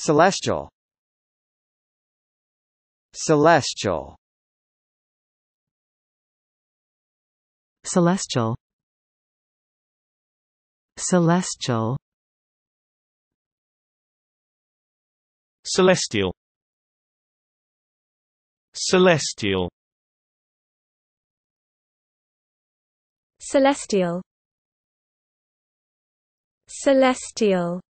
Celestial Celestial Celestial Celestial Celestial Celestial Celestial Celestial